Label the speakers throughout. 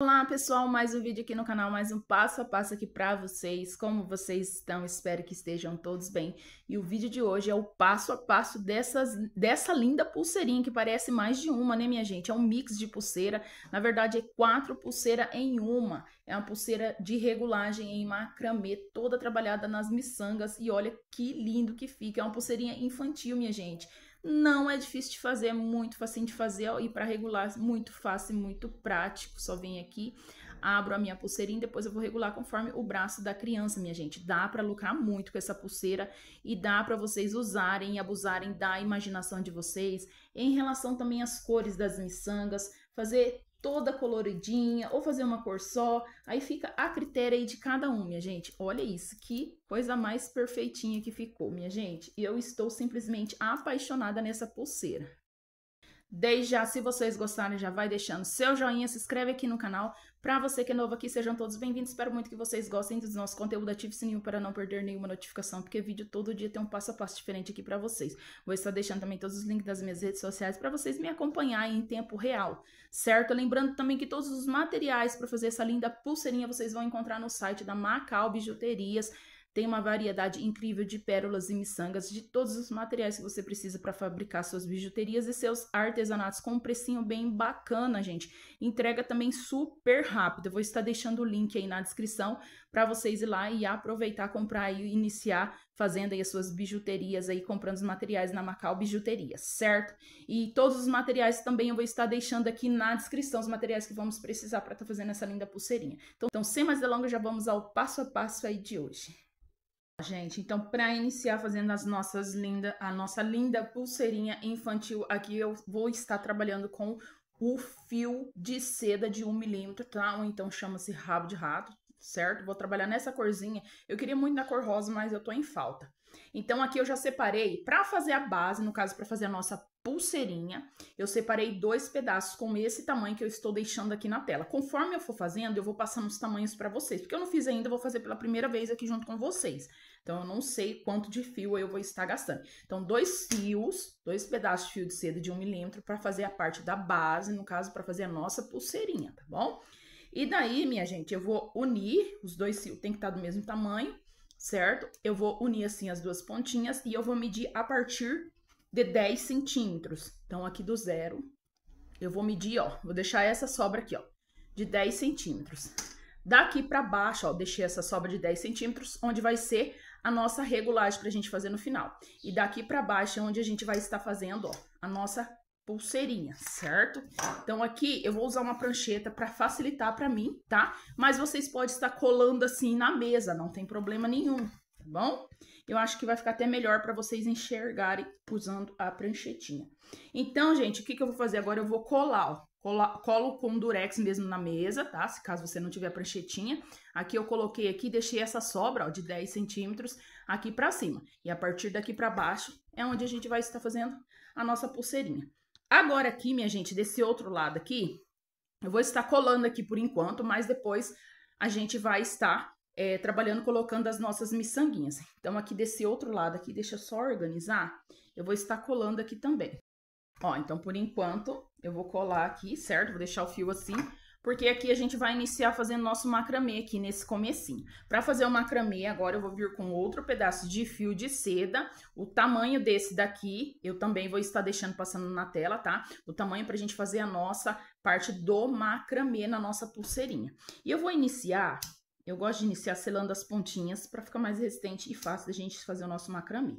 Speaker 1: Olá pessoal, mais um vídeo aqui no canal, mais um passo a passo aqui para vocês, como vocês estão, espero que estejam todos bem. E o vídeo de hoje é o passo a passo dessas, dessa linda pulseirinha, que parece mais de uma, né minha gente? É um mix de pulseira, na verdade é quatro pulseiras em uma, é uma pulseira de regulagem em macramê, toda trabalhada nas miçangas, e olha que lindo que fica, é uma pulseirinha infantil, minha gente. Não é difícil de fazer, é muito fácil de fazer e para regular muito fácil, muito prático. Só vem aqui, abro a minha pulseirinha, depois eu vou regular conforme o braço da criança, minha gente. Dá para lucrar muito com essa pulseira e dá para vocês usarem e abusarem da imaginação de vocês em relação também às cores das miçangas, fazer toda coloridinha ou fazer uma cor só. Aí fica a critério aí de cada um, minha gente. Olha isso, que coisa mais perfeitinha que ficou, minha gente. E eu estou simplesmente apaixonada nessa pulseira. Desde já, se vocês gostarem, já vai deixando seu joinha, se inscreve aqui no canal. Para você que é novo aqui, sejam todos bem-vindos. Espero muito que vocês gostem do nosso conteúdo. Ative o sininho para não perder nenhuma notificação, porque vídeo todo dia tem um passo a passo diferente aqui para vocês. Vou estar deixando também todos os links das minhas redes sociais para vocês me acompanharem em tempo real, certo? Lembrando também que todos os materiais para fazer essa linda pulseirinha vocês vão encontrar no site da Macau Bijuterias. Tem uma variedade incrível de pérolas e miçangas de todos os materiais que você precisa para fabricar suas bijuterias e seus artesanatos com um precinho bem bacana, gente. Entrega também super rápido. Eu vou estar deixando o link aí na descrição para vocês ir lá e aproveitar, comprar e iniciar fazendo aí as suas bijuterias aí, comprando os materiais na Macau Bijuteria, certo? E todos os materiais também eu vou estar deixando aqui na descrição, os materiais que vamos precisar para estar tá fazendo essa linda pulseirinha. Então, então, sem mais delongas, já vamos ao passo a passo aí de hoje. Gente, então para iniciar fazendo as nossas linda, a nossa linda pulseirinha infantil aqui, eu vou estar trabalhando com o fio de seda de 1 milímetro, tá? Ou então chama-se rabo de rato, certo? Vou trabalhar nessa corzinha. Eu queria muito na cor rosa, mas eu tô em falta. Então aqui eu já separei, para fazer a base, no caso para fazer a nossa pulseirinha, eu separei dois pedaços com esse tamanho que eu estou deixando aqui na tela. Conforme eu for fazendo, eu vou passando os tamanhos para vocês, porque eu não fiz ainda, vou fazer pela primeira vez aqui junto com vocês. Então, eu não sei quanto de fio eu vou estar gastando. Então, dois fios, dois pedaços de fio de seda de um milímetro para fazer a parte da base, no caso, para fazer a nossa pulseirinha, tá bom? E daí, minha gente, eu vou unir os dois fios, tem que estar tá do mesmo tamanho, certo? Eu vou unir assim as duas pontinhas e eu vou medir a partir de 10 centímetros. Então, aqui do zero, eu vou medir, ó, vou deixar essa sobra aqui, ó, de 10 centímetros. Daqui para baixo, ó, deixei essa sobra de 10 centímetros, onde vai ser a nossa regulagem para a gente fazer no final. E daqui para baixo é onde a gente vai estar fazendo ó, a nossa pulseirinha, certo? Então aqui eu vou usar uma prancheta para facilitar para mim, tá? Mas vocês podem estar colando assim na mesa, não tem problema nenhum, tá bom? Eu acho que vai ficar até melhor para vocês enxergarem usando a pranchetinha. Então, gente, o que, que eu vou fazer agora? Eu vou colar, ó colo com durex mesmo na mesa, tá? Se caso você não tiver pranchetinha. Aqui eu coloquei aqui, deixei essa sobra, ó, de 10 centímetros aqui pra cima. E a partir daqui pra baixo é onde a gente vai estar fazendo a nossa pulseirinha. Agora aqui, minha gente, desse outro lado aqui, eu vou estar colando aqui por enquanto, mas depois a gente vai estar é, trabalhando, colocando as nossas miçanguinhas. Então, aqui desse outro lado aqui, deixa eu só organizar, eu vou estar colando aqui também. Ó, então por enquanto eu vou colar aqui, certo? Vou deixar o fio assim, porque aqui a gente vai iniciar fazendo nosso macramê aqui nesse comecinho. Para fazer o macramê, agora eu vou vir com outro pedaço de fio de seda. O tamanho desse daqui, eu também vou estar deixando passando na tela, tá? O tamanho pra gente fazer a nossa parte do macramê na nossa pulseirinha. E eu vou iniciar, eu gosto de iniciar selando as pontinhas para ficar mais resistente e fácil da gente fazer o nosso macramê.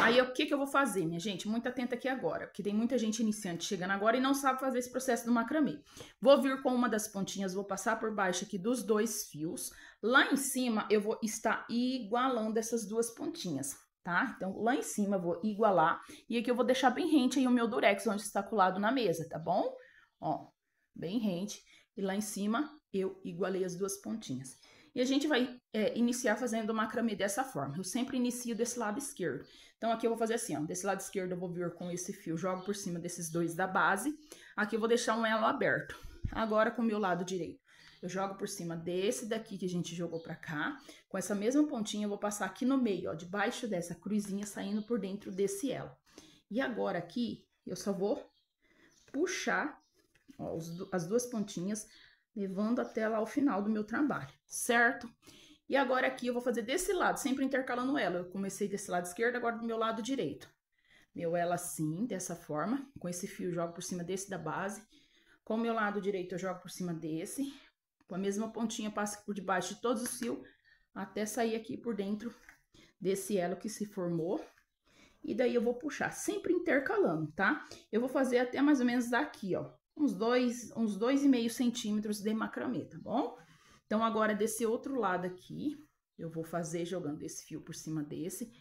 Speaker 1: Aí o que, que eu vou fazer, minha gente? Muito atenta aqui agora, porque tem muita gente iniciante chegando agora e não sabe fazer esse processo do macramê. Vou vir com uma das pontinhas, vou passar por baixo aqui dos dois fios. Lá em cima, eu vou estar igualando essas duas pontinhas, tá? Então, lá em cima, eu vou igualar. E aqui eu vou deixar bem rente aí o meu durex, onde está colado na mesa, tá bom? Ó, bem rente. E lá em cima, eu igualei as duas pontinhas. E a gente vai é, iniciar fazendo o macramê dessa forma. Eu sempre inicio desse lado esquerdo. Então aqui eu vou fazer assim, ó, desse lado esquerdo eu vou vir com esse fio, jogo por cima desses dois da base. Aqui eu vou deixar um elo aberto. Agora com o meu lado direito. Eu jogo por cima desse daqui que a gente jogou pra cá. Com essa mesma pontinha eu vou passar aqui no meio, ó, debaixo dessa cruzinha saindo por dentro desse elo. E agora aqui eu só vou puxar ó, as duas pontinhas, levando até lá o final do meu trabalho, certo? Certo? E agora aqui eu vou fazer desse lado, sempre intercalando ela. Eu comecei desse lado esquerdo, agora do meu lado direito. Meu ela assim, dessa forma. Com esse fio, jogo por cima desse da base. Com o meu lado direito, eu jogo por cima desse. Com a mesma pontinha, passo por debaixo de todos os fios, até sair aqui por dentro desse elo que se formou. E daí eu vou puxar, sempre intercalando, tá? Eu vou fazer até mais ou menos daqui, ó. Uns dois, uns dois e meio centímetros de macramê, tá bom? Então, agora, desse outro lado aqui, eu vou fazer jogando esse fio por cima desse.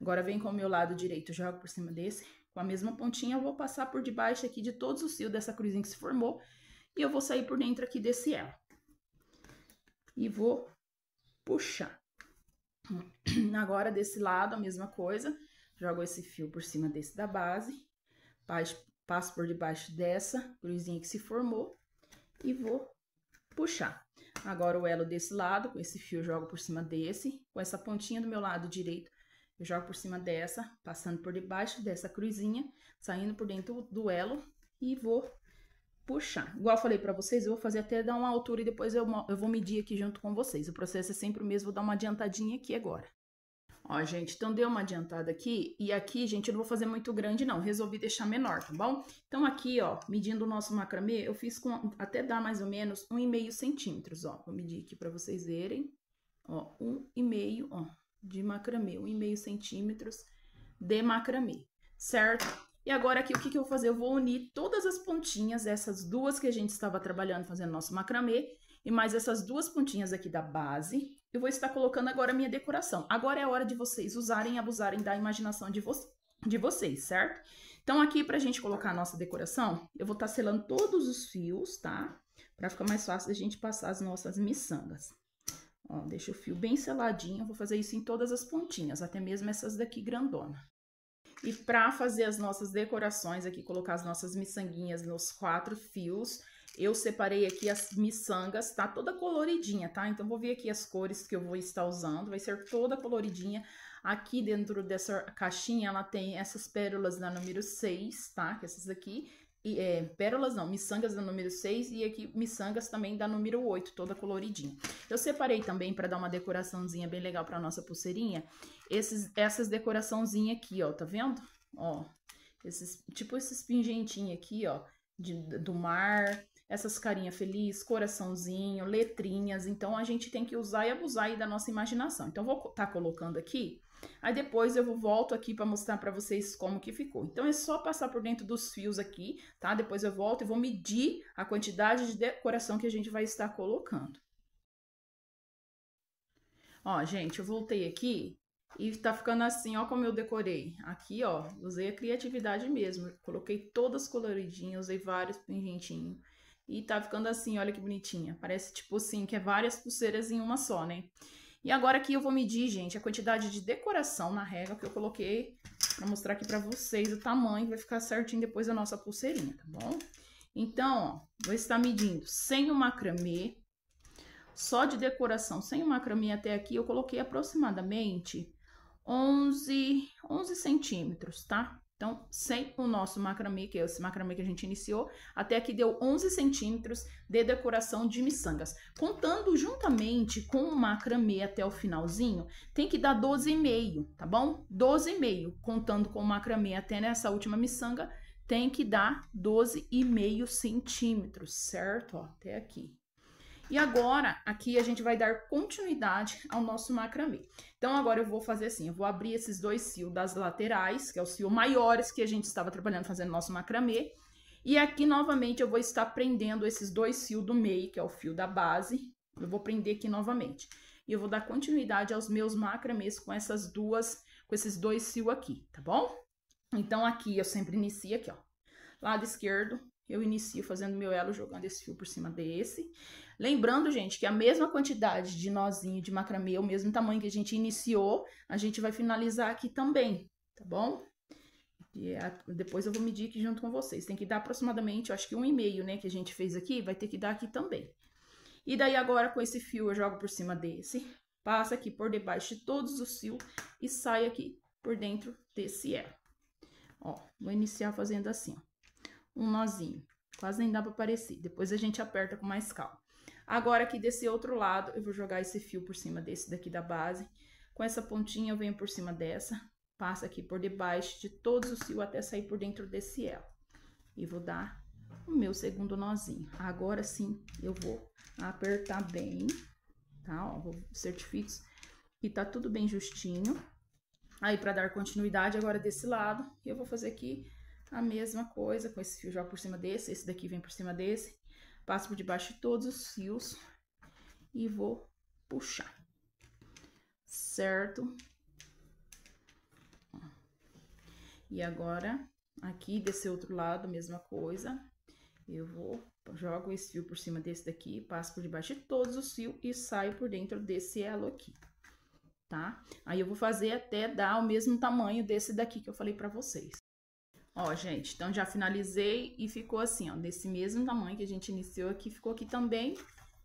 Speaker 1: Agora, vem com o meu lado direito, jogo por cima desse. Com a mesma pontinha, eu vou passar por debaixo aqui de todos os fios dessa cruzinha que se formou. E eu vou sair por dentro aqui desse elo. E vou puxar. Agora, desse lado, a mesma coisa. Jogo esse fio por cima desse da base. Passo por debaixo dessa cruzinha que se formou. E vou puxar. Agora, o elo desse lado, com esse fio, eu jogo por cima desse. Com essa pontinha do meu lado direito, eu jogo por cima dessa, passando por debaixo dessa cruzinha, saindo por dentro do elo e vou puxar. Igual eu falei pra vocês, eu vou fazer até dar uma altura e depois eu, eu vou medir aqui junto com vocês. O processo é sempre o mesmo, vou dar uma adiantadinha aqui agora. Ó, gente, então deu uma adiantada aqui. E aqui, gente, eu não vou fazer muito grande, não. Resolvi deixar menor, tá bom? Então, aqui, ó, medindo o nosso macramê, eu fiz com até dar mais ou menos 1,5 centímetros, ó. Vou medir aqui pra vocês verem. Ó, 1,5, ó, de macramê. 1,5 centímetros de macramê, certo? E agora aqui, o que, que eu vou fazer? Eu vou unir todas as pontinhas, essas duas que a gente estava trabalhando, fazendo nosso macramê, e mais essas duas pontinhas aqui da base, eu vou estar colocando agora a minha decoração. Agora é a hora de vocês usarem e abusarem da imaginação de, vo de vocês, certo? Então, aqui, pra gente colocar a nossa decoração, eu vou estar selando todos os fios, tá? Pra ficar mais fácil a gente passar as nossas miçangas. Ó, deixa o fio bem seladinho, eu vou fazer isso em todas as pontinhas, até mesmo essas daqui grandona. E pra fazer as nossas decorações aqui, colocar as nossas miçanguinhas nos quatro fios, eu separei aqui as miçangas, tá? Toda coloridinha, tá? Então, vou ver aqui as cores que eu vou estar usando. Vai ser toda coloridinha. Aqui dentro dessa caixinha, ela tem essas pérolas da número 6, tá? Que essas aqui. E, é, pérolas não, miçangas da número 6 e aqui miçangas também da número 8, toda coloridinha. Eu separei também para dar uma decoraçãozinha bem legal para nossa pulseirinha, esses, essas decoraçãozinha aqui, ó, tá vendo? Ó, esses, tipo esses pingentinhos aqui, ó, de, do mar, essas carinha feliz, coraçãozinho, letrinhas. Então, a gente tem que usar e abusar aí da nossa imaginação. Então, vou estar tá colocando aqui, aí depois eu volto aqui para mostrar para vocês como que ficou. Então, é só passar por dentro dos fios aqui, tá? Depois eu volto e vou medir a quantidade de decoração que a gente vai estar colocando. Ó, gente, eu voltei aqui e tá ficando assim, ó como eu decorei. Aqui, ó, usei a criatividade mesmo. Coloquei todas coloridinhas, usei vários pingentinhos. E tá ficando assim, olha que bonitinha. Parece tipo assim, que é várias pulseiras em uma só, né? E agora aqui eu vou medir, gente, a quantidade de decoração na régua que eu coloquei pra mostrar aqui pra vocês o tamanho. Vai ficar certinho depois a nossa pulseirinha, tá bom? Então, ó, vou estar medindo sem o macramê, só de decoração, sem o macramê até aqui, eu coloquei aproximadamente 11, 11 centímetros, tá? Então, sem o nosso macramê, que é esse macramê que a gente iniciou, até aqui deu 11 centímetros de decoração de miçangas. Contando juntamente com o macramê até o finalzinho, tem que dar 12,5, tá bom? 12,5, contando com o macramê até nessa última miçanga, tem que dar 12,5 centímetros, certo? Ó, até aqui. E agora, aqui a gente vai dar continuidade ao nosso macramê. Então, agora eu vou fazer assim, eu vou abrir esses dois fios das laterais, que é o fio maiores que a gente estava trabalhando fazendo nosso macramê. E aqui, novamente, eu vou estar prendendo esses dois fios do meio, que é o fio da base. Eu vou prender aqui novamente. E eu vou dar continuidade aos meus macramês com essas duas, com esses dois fios aqui, tá bom? Então, aqui, eu sempre inicio aqui, ó. Lado esquerdo, eu inicio fazendo meu elo jogando esse fio por cima desse. Lembrando, gente, que a mesma quantidade de nozinho de macramê, é o mesmo tamanho que a gente iniciou, a gente vai finalizar aqui também, tá bom? E é a, depois eu vou medir aqui junto com vocês. Tem que dar aproximadamente, eu acho que um e meio, né, que a gente fez aqui, vai ter que dar aqui também. E daí agora com esse fio eu jogo por cima desse, passa aqui por debaixo de todos os fios e sai aqui por dentro desse elo. Ó, vou iniciar fazendo assim, ó um nozinho. Quase nem dá para aparecer. Depois a gente aperta com mais calma. Agora aqui desse outro lado, eu vou jogar esse fio por cima desse daqui da base. Com essa pontinha eu venho por cima dessa, passa aqui por debaixo de todos os fios até sair por dentro desse elo. E vou dar o meu segundo nozinho. Agora sim, eu vou apertar bem, tá? Ó, vou certifico que tá tudo bem justinho. Aí, para dar continuidade agora desse lado, eu vou fazer aqui a mesma coisa com esse fio, jogo por cima desse, esse daqui vem por cima desse, passo por debaixo de todos os fios e vou puxar, certo? E agora, aqui desse outro lado, mesma coisa, eu vou, jogo esse fio por cima desse daqui, passo por debaixo de todos os fios e saio por dentro desse elo aqui, tá? Aí, eu vou fazer até dar o mesmo tamanho desse daqui que eu falei pra vocês. Ó, gente, então já finalizei e ficou assim, ó, desse mesmo tamanho que a gente iniciou aqui, ficou aqui também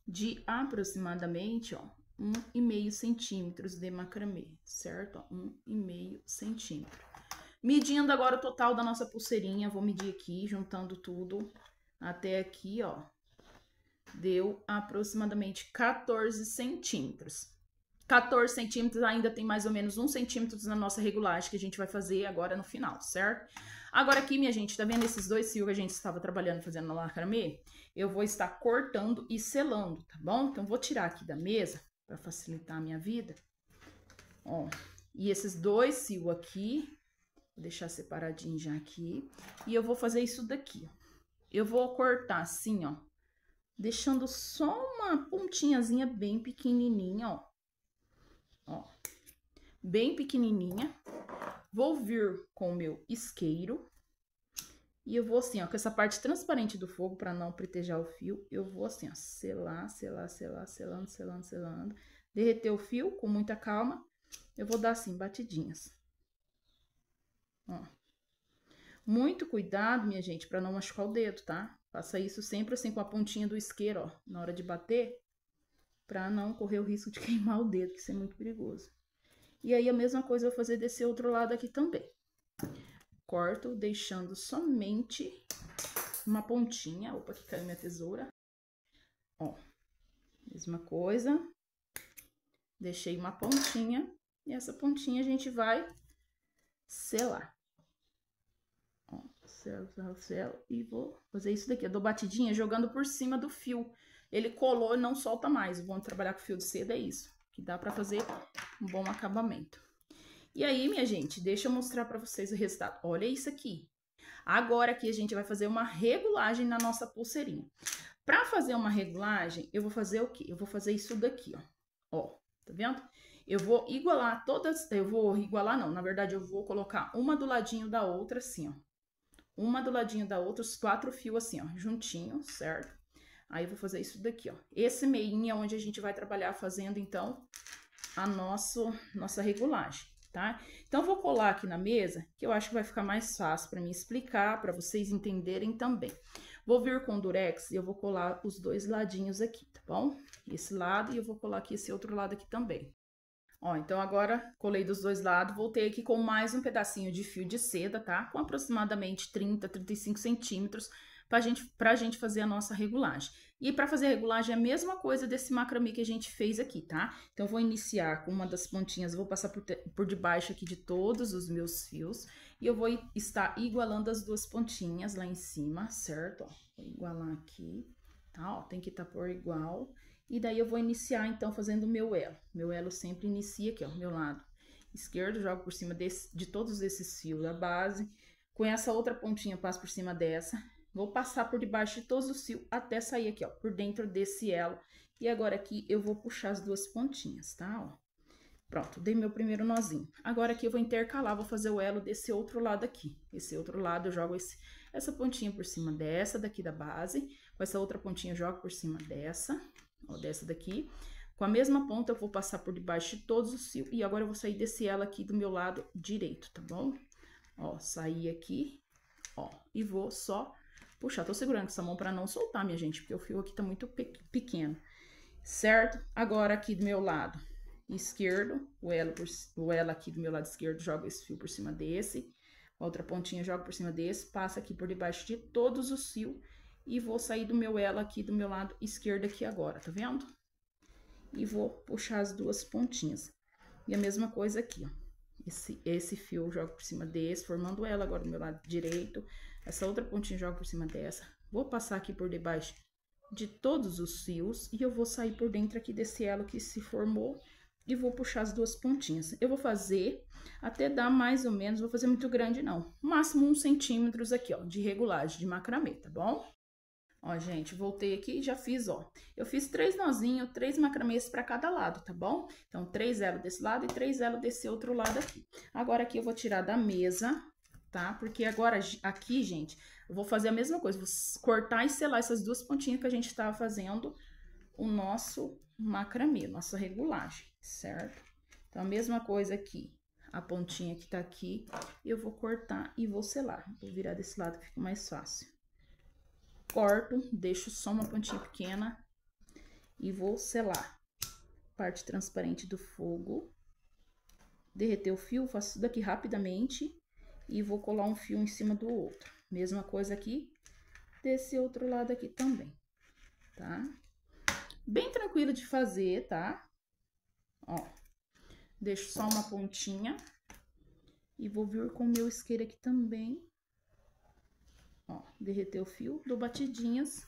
Speaker 1: de aproximadamente, ó, um e meio centímetros de macramê, certo? Ó, um e meio centímetro. Medindo agora o total da nossa pulseirinha, vou medir aqui, juntando tudo até aqui, ó, deu aproximadamente 14 centímetros. 14 centímetros, ainda tem mais ou menos 1 centímetro na nossa regulagem, que a gente vai fazer agora no final, certo? Agora aqui, minha gente, tá vendo esses dois fios que a gente estava trabalhando, fazendo na lacramê? Eu vou estar cortando e selando, tá bom? Então, vou tirar aqui da mesa, para facilitar a minha vida. Ó, e esses dois fios aqui, vou deixar separadinho já aqui. E eu vou fazer isso daqui, ó. Eu vou cortar assim, ó, deixando só uma pontinhazinha bem pequenininha, ó ó, bem pequenininha. Vou vir com o meu isqueiro. E eu vou assim, ó, com essa parte transparente do fogo, para não pretejar o fio, eu vou assim, ó, selar, selar, selar, selando, selando, selando. Derreter o fio com muita calma. Eu vou dar assim, batidinhas. Ó. Muito cuidado, minha gente, para não machucar o dedo, tá? Faça isso sempre assim com a pontinha do isqueiro, ó. Na hora de bater, para não correr o risco de queimar o dedo, que isso é muito perigoso. E aí a mesma coisa eu vou fazer desse outro lado aqui também. Corto, deixando somente uma pontinha. Opa, que caiu minha tesoura. Ó, mesma coisa. Deixei uma pontinha e essa pontinha a gente vai selar. Ó, selo, selo, selo. E vou fazer isso daqui. Eu dou batidinha jogando por cima do fio ele colou e não solta mais. O bom de trabalhar com fio de seda é isso, que dá pra fazer um bom acabamento. E aí, minha gente, deixa eu mostrar pra vocês o resultado. Olha isso aqui. Agora aqui a gente vai fazer uma regulagem na nossa pulseirinha. Pra fazer uma regulagem, eu vou fazer o quê? Eu vou fazer isso daqui, ó. Ó, tá vendo? Eu vou igualar todas, eu vou igualar não, na verdade eu vou colocar uma do ladinho da outra assim, ó. Uma do ladinho da outra, os quatro fios assim, ó, juntinho, certo? Aí eu vou fazer isso daqui, ó. Esse meinho é onde a gente vai trabalhar fazendo, então, a nosso, nossa regulagem, tá? Então, vou colar aqui na mesa, que eu acho que vai ficar mais fácil para mim explicar, para vocês entenderem também. Vou vir com durex e eu vou colar os dois ladinhos aqui, tá bom? Esse lado e eu vou colar aqui esse outro lado aqui também. Ó, então agora colei dos dois lados, voltei aqui com mais um pedacinho de fio de seda, tá? Com aproximadamente 30, 35 centímetros, para gente, a gente fazer a nossa regulagem. E para fazer a regulagem é a mesma coisa desse macramê que a gente fez aqui, tá? Então, eu vou iniciar com uma das pontinhas, vou passar por, por debaixo aqui de todos os meus fios. E eu vou estar igualando as duas pontinhas lá em cima, certo? vou igualar aqui, tá? Ó, tem que estar tá por igual. E daí, eu vou iniciar, então, fazendo o meu elo. Meu elo sempre inicia aqui, ó, meu lado esquerdo, jogo por cima desse, de todos esses fios da base. Com essa outra pontinha, passo por cima dessa Vou passar por debaixo de todos os fios até sair aqui, ó, por dentro desse elo. E agora aqui eu vou puxar as duas pontinhas, tá? Ó. Pronto, dei meu primeiro nozinho. Agora aqui eu vou intercalar, vou fazer o elo desse outro lado aqui. Esse outro lado eu jogo esse, essa pontinha por cima dessa daqui da base, com essa outra pontinha eu jogo por cima dessa, ó, dessa daqui. Com a mesma ponta eu vou passar por debaixo de todos os fios e agora eu vou sair desse elo aqui do meu lado direito, tá bom? Ó, sair aqui, ó, e vou só Puxar, tô segurando com essa mão para não soltar, minha gente, porque o fio aqui tá muito pe pequeno. Certo? Agora aqui do meu lado esquerdo, o elo, por, o elo aqui do meu lado esquerdo joga esse fio por cima desse. Outra pontinha joga por cima desse, passa aqui por debaixo de todos os fios. E vou sair do meu elo aqui do meu lado esquerdo aqui agora, tá vendo? E vou puxar as duas pontinhas. E a mesma coisa aqui, ó. Esse, esse fio eu jogo por cima desse, formando ela agora do meu lado direito. Essa outra pontinha jogo por cima dessa. Vou passar aqui por debaixo de todos os fios e eu vou sair por dentro aqui desse elo que se formou e vou puxar as duas pontinhas. Eu vou fazer até dar mais ou menos, vou fazer muito grande não, máximo uns centímetros aqui, ó, de regulagem de macramê, tá bom? Ó, gente, voltei aqui e já fiz, ó. Eu fiz três nozinhos, três macramês para cada lado, tá bom? Então, três elos desse lado e três elos desse outro lado aqui. Agora, aqui eu vou tirar da mesa tá? Porque agora, aqui, gente, eu vou fazer a mesma coisa. Vou cortar e selar essas duas pontinhas que a gente tava fazendo o nosso macramê, nossa regulagem, certo? Então, a mesma coisa aqui. A pontinha que tá aqui, eu vou cortar e vou selar. Vou virar desse lado que fica mais fácil. Corto, deixo só uma pontinha pequena e vou selar. Parte transparente do fogo derreter o fio, faço isso daqui rapidamente e vou colar um fio em cima do outro. Mesma coisa aqui desse outro lado aqui também, tá? Bem tranquilo de fazer, tá? Ó, deixo só uma pontinha e vou vir com o meu isqueiro aqui também. Ó, derreter o fio, dou batidinhas.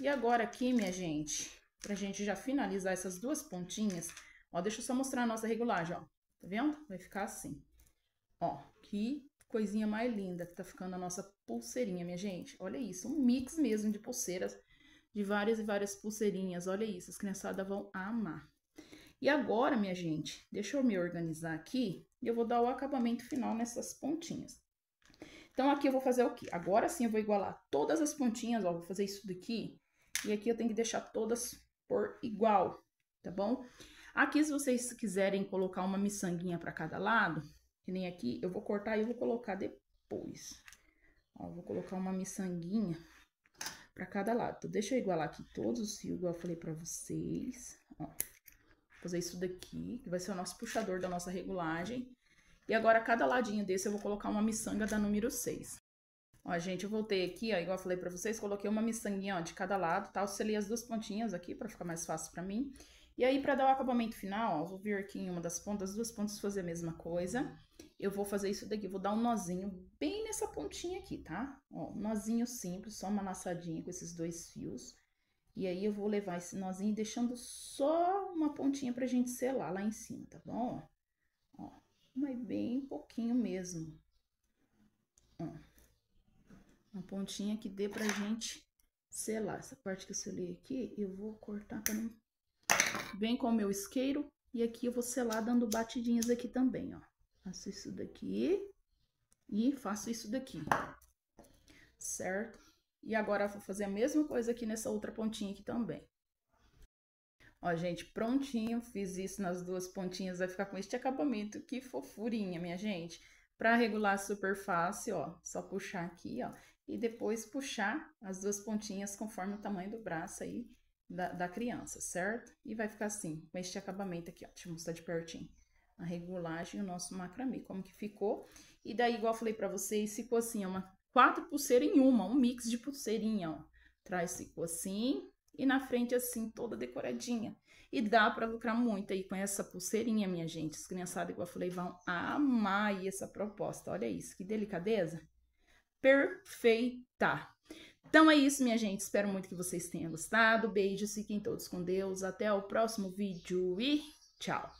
Speaker 1: E agora aqui, minha gente, pra gente já finalizar essas duas pontinhas, ó, deixa eu só mostrar a nossa regulagem, ó. Tá vendo? Vai ficar assim. Ó, aqui coisinha mais linda que tá ficando a nossa pulseirinha, minha gente. Olha isso, um mix mesmo de pulseiras, de várias e várias pulseirinhas. Olha isso, as criançadas vão amar. E agora, minha gente, deixa eu me organizar aqui e eu vou dar o acabamento final nessas pontinhas. Então, aqui eu vou fazer o quê? Agora sim eu vou igualar todas as pontinhas, ó, vou fazer isso daqui. E aqui eu tenho que deixar todas por igual, tá bom? Aqui, se vocês quiserem colocar uma miçanguinha para cada lado, que nem aqui, eu vou cortar e vou colocar depois. Ó, vou colocar uma miçanguinha pra cada lado. Então, deixa eu igualar aqui todos os fios, igual eu falei pra vocês. Ó, fazer isso daqui, que vai ser o nosso puxador da nossa regulagem. E agora, cada ladinho desse, eu vou colocar uma miçanga da número 6. Ó, gente, eu voltei aqui, ó, igual eu falei pra vocês, coloquei uma miçanguinha, ó, de cada lado, tá? Eu selei as duas pontinhas aqui pra ficar mais fácil pra mim. E aí, para dar o acabamento final, ó, vou vir aqui em uma das pontas, as duas pontas, fazer a mesma coisa. Eu vou fazer isso daqui, vou dar um nozinho bem nessa pontinha aqui, tá? Ó, um nozinho simples, só uma laçadinha com esses dois fios. E aí, eu vou levar esse nozinho deixando só uma pontinha pra gente selar lá em cima, tá bom? Ó, mas bem pouquinho mesmo. Ó, uma pontinha que dê pra gente selar. Essa parte que eu selei aqui, eu vou cortar pra não Vem com o meu isqueiro e aqui eu vou selar dando batidinhas aqui também, ó. Faço isso daqui e faço isso daqui, certo? E agora vou fazer a mesma coisa aqui nessa outra pontinha aqui também. Ó, gente, prontinho, fiz isso nas duas pontinhas, vai ficar com este acabamento, que fofurinha, minha gente. Pra regular super fácil, ó, só puxar aqui, ó, e depois puxar as duas pontinhas conforme o tamanho do braço aí, da, da criança, certo? E vai ficar assim, com este acabamento aqui, ó. Deixa eu mostrar de pertinho. A regulagem o nosso macramê, como que ficou. E daí, igual eu falei pra vocês, ficou assim, é uma quatro pulseiras em uma, um mix de pulseirinha, ó. Atrás ficou assim, e na frente assim, toda decoradinha. E dá para lucrar muito aí com essa pulseirinha, minha gente. As criançadas, igual eu falei, vão amar aí essa proposta. Olha isso, que delicadeza. Perfeita! Então é isso, minha gente. Espero muito que vocês tenham gostado. Beijos, fiquem todos com Deus. Até o próximo vídeo e tchau!